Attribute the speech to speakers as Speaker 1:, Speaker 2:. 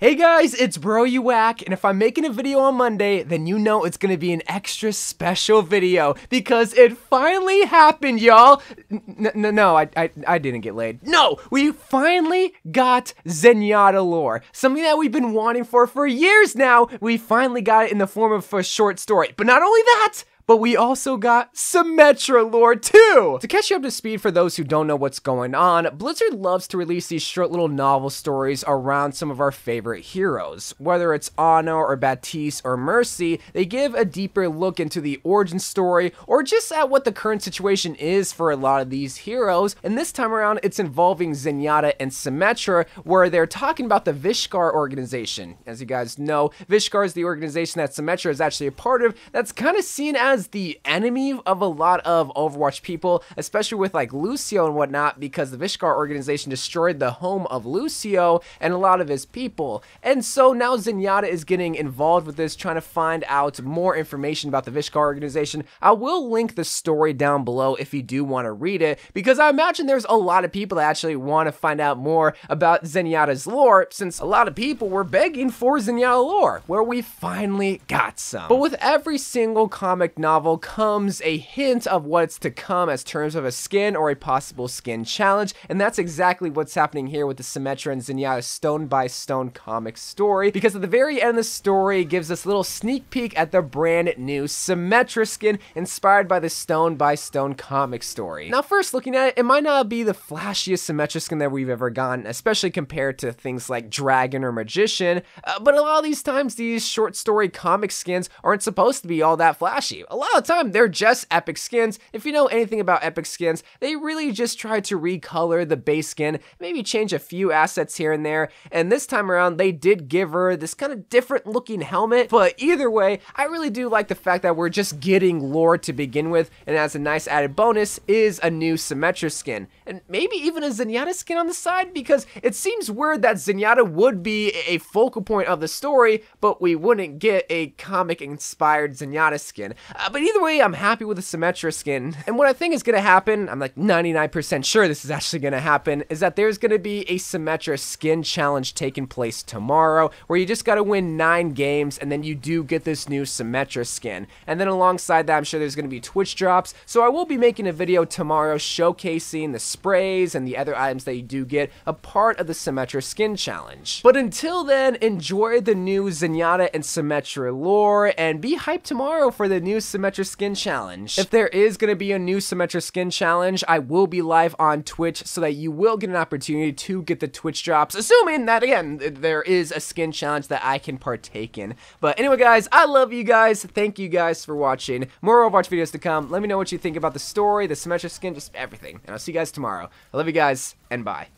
Speaker 1: Hey guys, it's Bro You Whack, and if I'm making a video on Monday, then you know it's gonna be an extra special video because it finally happened, y'all. No, no, I, I, I didn't get laid. No, we finally got Zenyatta lore, something that we've been wanting for for years now. We finally got it in the form of a short story. But not only that, but we also got Symmetra lore too! To catch you up to speed for those who don't know what's going on, Blizzard loves to release these short little novel stories around some of our favorite heroes. Whether it's Ano or Baptiste or Mercy, they give a deeper look into the origin story or just at what the current situation is for a lot of these heroes, and this time around it's involving Zenyatta and Symmetra where they're talking about the Vishkar organization. As you guys know, Vishkar is the organization that Symmetra is actually a part of that's kind of seen as as the enemy of a lot of Overwatch people, especially with like Lucio and whatnot, because the Vishkar organization destroyed the home of Lucio and a lot of his people. And so now Zenyatta is getting involved with this, trying to find out more information about the Vishkar organization. I will link the story down below if you do want to read it, because I imagine there's a lot of people that actually want to find out more about Zenyatta's lore, since a lot of people were begging for Zenyatta lore, where we finally got some. But with every single comic novel comes a hint of what's to come as terms of a skin or a possible skin challenge, and that's exactly what's happening here with the Symmetra and Zenyatta stone by stone comic story, because at the very end of the story gives us a little sneak peek at the brand new Symmetra skin inspired by the stone by stone comic story. Now first looking at it, it might not be the flashiest Symmetra skin that we've ever gotten, especially compared to things like Dragon or Magician, uh, but a lot of these times these short story comic skins aren't supposed to be all that flashy a lot of the time they're just epic skins. If you know anything about epic skins, they really just try to recolor the base skin, maybe change a few assets here and there. And this time around, they did give her this kind of different looking helmet. But either way, I really do like the fact that we're just getting lore to begin with. And as a nice added bonus is a new Symmetra skin. And maybe even a Zenyatta skin on the side because it seems weird that Zenyatta would be a focal point of the story, but we wouldn't get a comic inspired Zenyatta skin. Uh, but either way, I'm happy with the Symmetra skin. And what I think is gonna happen, I'm like 99% sure this is actually gonna happen, is that there's gonna be a Symmetra skin challenge taking place tomorrow, where you just gotta win 9 games, and then you do get this new Symmetra skin. And then alongside that, I'm sure there's gonna be Twitch drops, so I will be making a video tomorrow showcasing the sprays and the other items that you do get, a part of the Symmetra skin challenge. But until then, enjoy the new Zenyatta and Symmetra lore, and be hyped tomorrow for the new Symmetra Skin Challenge. If there is going to be a new Symmetra Skin Challenge, I will be live on Twitch so that you will get an opportunity to get the Twitch drops, assuming that, again, there is a skin challenge that I can partake in. But anyway, guys, I love you guys. Thank you guys for watching. More Overwatch videos to come. Let me know what you think about the story, the Symmetra skin, just everything. And I'll see you guys tomorrow. I love you guys, and bye.